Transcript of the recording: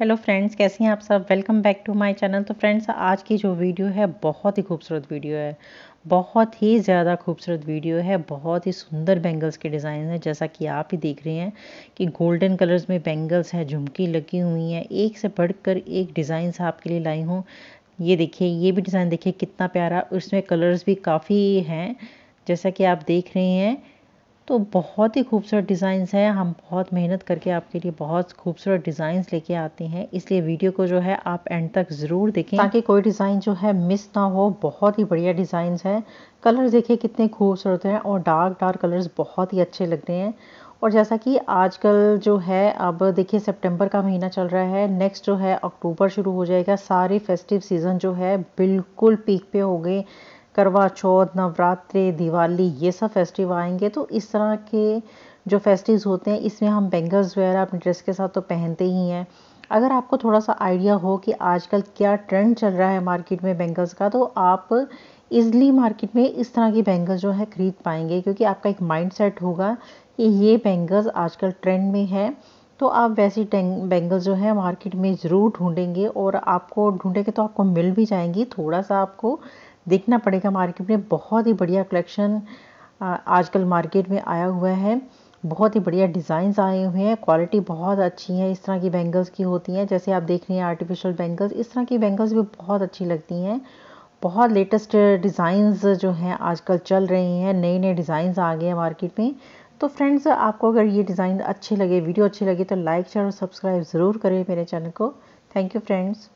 hello friends कैसे हैं आप सब welcome back to my channel तो फ्रेंड्स आज की जो वीडियो है बहुत ही खूबसूरत वीडियो है बहुत ही ज़्यादा खूबसूरत वीडियो है बहुत ही सुंदर बैंगल्स के डिज़ाइन हैं जैसा कि आप ही देख रहे हैं कि गोल्डन कलर्स में बैंगल्स हैं झुमकी लगी हुई हैं एक से बढ़कर एक डिज़ाइन आपके लिए लाई हूँ ये देखिए ये भी डिज़ाइन देखिए कितना प्यारा उसमें कलर्स भी काफ़ी हैं जैसा कि आप देख रहे हैं तो बहुत ही खूबसूरत डिज़ाइंस है हम बहुत मेहनत करके आपके लिए बहुत खूबसूरत डिज़ाइंस लेके आते हैं इसलिए वीडियो को जो है आप एंड तक ज़रूर देखें ताकि कोई डिज़ाइन जो है मिस ना हो बहुत ही बढ़िया डिज़ाइंस है कलर्स देखिए कितने खूबसूरत हैं और डार्क डार्क कलर्स बहुत ही अच्छे लग रहे हैं और जैसा कि आजकल जो है अब देखिए सितंबर का महीना चल रहा है नेक्स्ट जो है अक्टूबर शुरू हो जाएगा सारे फेस्टिव सीज़न जो है बिल्कुल पीक पे हो गए करवा चौथ नवरात्रि दिवाली ये सब फेस्टिव आएंगे तो इस तरह के जो फेस्टिव्स होते हैं इसमें हम बेंगल्स वगैरह अपने ड्रेस के साथ तो पहनते ही हैं अगर आपको थोड़ा सा आइडिया हो कि आजकल क्या ट्रेंड चल रहा है मार्केट में बेंगल्स का तो आप इजली मार्केट में इस तरह की बैंगल्स जो है ख़रीद पाएंगे क्योंकि आपका एक माइंड सेट होगा कि ये बैंगल्स आजकल ट्रेंड में है तो आप वैसी बैंगल्स जो है मार्केट में ज़रूर ढूंढेंगे और आपको ढूंढेंगे तो आपको मिल भी जाएंगी थोड़ा सा आपको देखना पड़ेगा मार्केट में बहुत ही बढ़िया कलेक्शन आजकल मार्केट में आया हुआ है बहुत ही बढ़िया डिज़ाइंस आए हुए हैं क्वालिटी बहुत अच्छी है इस तरह की बैंगल्स की होती हैं जैसे आप देख रहे हैं आर्टिफिशियल बैंगल्स इस तरह की बैंगल्स भी बहुत अच्छी लगती हैं बहुत लेटेस्ट डिज़ाइंस जो हैं आजकल चल रहे हैं नए नए डिज़ाइंस आ गए हैं मार्केट में तो फ्रेंड्स आपको अगर ये डिज़ाइन अच्छे लगे वीडियो अच्छी लगे तो लाइक शेयर और सब्सक्राइब ज़रूर करें मेरे चैनल को थैंक यू फ्रेंड्स